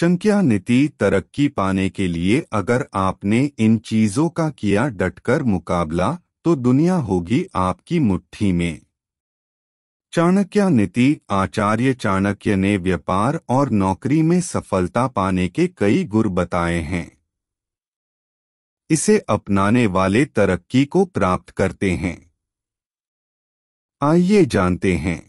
चंक्या नीति तरक्की पाने के लिए अगर आपने इन चीजों का किया डटकर मुकाबला तो दुनिया होगी आपकी मुट्ठी में चाणक्य नीति आचार्य चाणक्य ने व्यापार और नौकरी में सफलता पाने के कई गुर बताए हैं इसे अपनाने वाले तरक्की को प्राप्त करते हैं आइए जानते हैं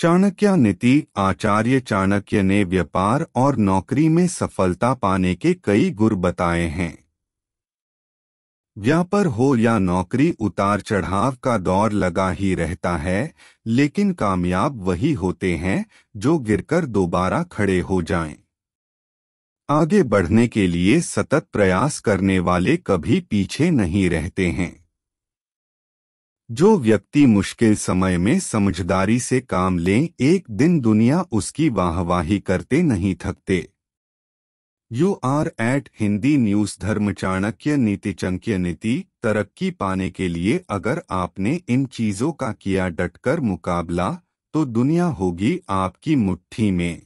चाणक्य नीति आचार्य चाणक्य ने व्यापार और नौकरी में सफलता पाने के कई गुर बताए हैं व्यापार हो या नौकरी उतार चढ़ाव का दौर लगा ही रहता है लेकिन कामयाब वही होते हैं जो गिरकर दोबारा खड़े हो जाएं। आगे बढ़ने के लिए सतत प्रयास करने वाले कभी पीछे नहीं रहते हैं जो व्यक्ति मुश्किल समय में समझदारी से काम ले एक दिन दुनिया उसकी वाहवाही करते नहीं थकते you are at Hindi news धर्म चाणक्य नीति चंक्य नीति तरक्की पाने के लिए अगर आपने इन चीजों का किया डटकर मुकाबला तो दुनिया होगी आपकी मुट्ठी में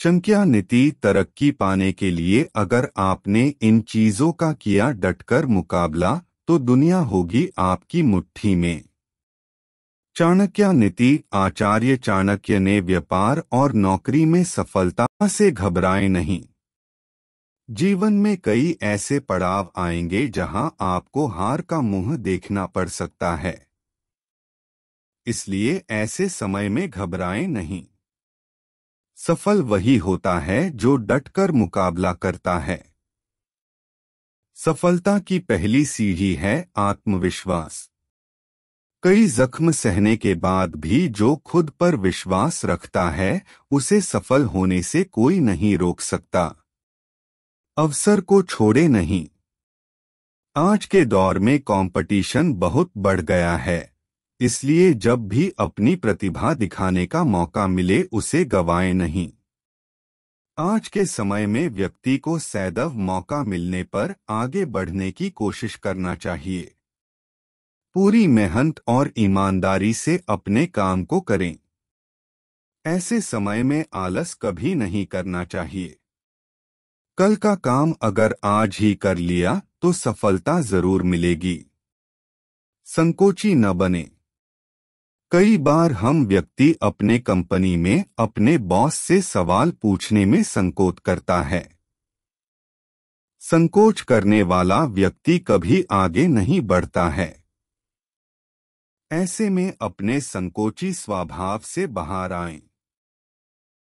चंक्या नीति तरक्की पाने के लिए अगर आपने इन चीजों का किया डटकर मुकाबला तो दुनिया होगी आपकी मुट्ठी में चाणक्य नीति आचार्य चाणक्य ने व्यापार और नौकरी में सफलता से घबराए नहीं जीवन में कई ऐसे पड़ाव आएंगे जहां आपको हार का मुंह देखना पड़ सकता है इसलिए ऐसे समय में घबराएं नहीं सफल वही होता है जो डटकर मुकाबला करता है सफलता की पहली सीढ़ी है आत्मविश्वास कई जख्म सहने के बाद भी जो खुद पर विश्वास रखता है उसे सफल होने से कोई नहीं रोक सकता अवसर को छोड़े नहीं आज के दौर में कंपटीशन बहुत बढ़ गया है इसलिए जब भी अपनी प्रतिभा दिखाने का मौका मिले उसे गवाए नहीं आज के समय में व्यक्ति को सैदव मौका मिलने पर आगे बढ़ने की कोशिश करना चाहिए पूरी मेहनत और ईमानदारी से अपने काम को करें ऐसे समय में आलस कभी नहीं करना चाहिए कल का काम अगर आज ही कर लिया तो सफलता जरूर मिलेगी संकोची न बने कई बार हम व्यक्ति अपने कंपनी में अपने बॉस से सवाल पूछने में संकोच करता है संकोच करने वाला व्यक्ति कभी आगे नहीं बढ़ता है ऐसे में अपने संकोची स्वभाव से बाहर आएं।